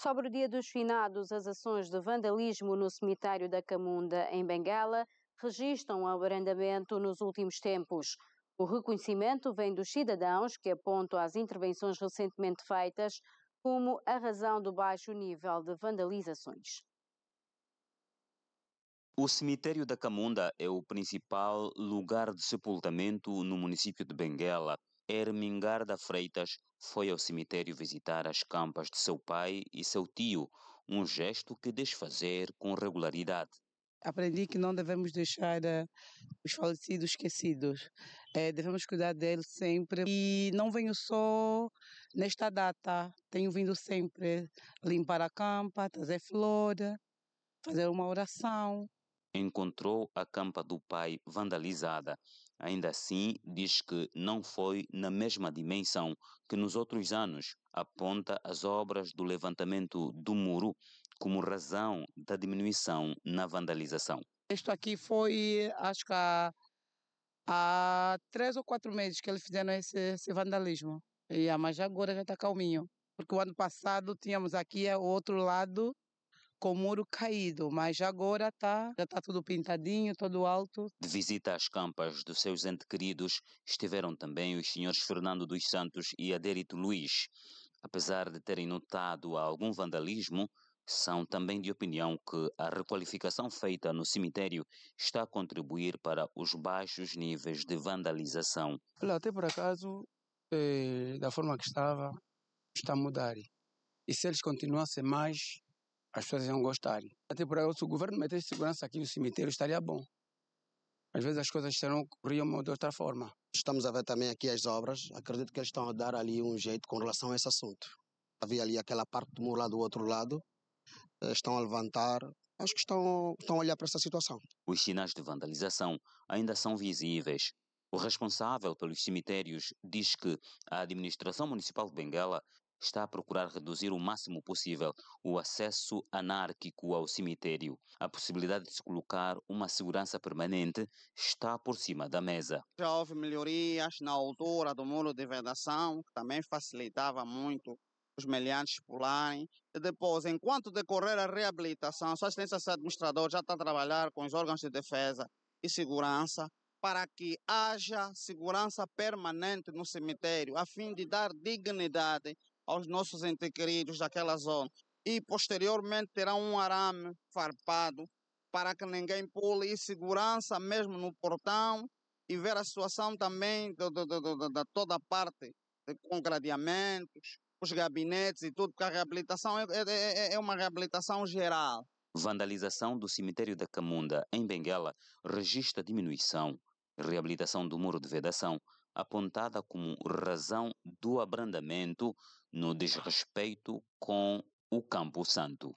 Sobre o Dia dos Finados, as ações de vandalismo no cemitério da Camunda, em Bengala, registram abrandamento nos últimos tempos. O reconhecimento vem dos cidadãos que apontam às intervenções recentemente feitas como a razão do baixo nível de vandalizações. O cemitério da Camunda é o principal lugar de sepultamento no município de Benguela. Ermingarda Freitas foi ao cemitério visitar as campas de seu pai e seu tio, um gesto que desfazer com regularidade. Aprendi que não devemos deixar eh, os falecidos esquecidos. É, devemos cuidar deles sempre. E não venho só nesta data, tenho vindo sempre limpar a campa, trazer flor, fazer uma oração encontrou a campa do pai vandalizada. Ainda assim, diz que não foi na mesma dimensão que nos outros anos. Aponta as obras do levantamento do muro como razão da diminuição na vandalização. Isto aqui foi, acho que há, há três ou quatro meses que eles fizeram esse, esse vandalismo. E, ah, mas agora já está calminho. Porque o ano passado tínhamos aqui o é, outro lado com o muro caído, mas agora tá, já está tudo pintadinho, todo alto. De visita às campas dos seus entes queridos estiveram também os senhores Fernando dos Santos e Adérito Luiz. Apesar de terem notado algum vandalismo, são também de opinião que a requalificação feita no cemitério está a contribuir para os baixos níveis de vandalização. Olha, até por acaso, eh, da forma que estava, está a mudar. E se eles continuassem mais, as pessoas iam gostarem. Até por aí, se o governo metesse segurança aqui no cemitério, estaria bom. Às vezes as coisas serão, corriam de outra forma. Estamos a ver também aqui as obras. Acredito que eles estão a dar ali um jeito com relação a esse assunto. Havia ali aquela parte do muro lá do outro lado. Eh, estão a levantar. Acho que estão, estão a olhar para essa situação. Os sinais de vandalização ainda são visíveis. O responsável pelos cemitérios diz que a administração municipal de Benguela está a procurar reduzir o máximo possível o acesso anárquico ao cemitério. A possibilidade de se colocar uma segurança permanente está por cima da mesa. Já houve melhorias na altura do muro de vedação, que também facilitava muito os meliantes pularem. E depois, enquanto decorrer a reabilitação, sua assistência administrador já está a trabalhar com os órgãos de defesa e segurança para que haja segurança permanente no cemitério, a fim de dar dignidade aos nossos entes queridos daquela zona. E posteriormente terá um arame farpado para que ninguém pule e segurança mesmo no portão e ver a situação também de, toda a parte com gradeamentos, os gabinetes e tudo, porque a reabilitação é é, é, é, é uma reabilitação geral. Vandalização do cemitério da Camunda, em Benguela, registra diminuição. Reabilitação do muro de vedação, apontada como razão do abrandamento no desrespeito com o Campo Santo.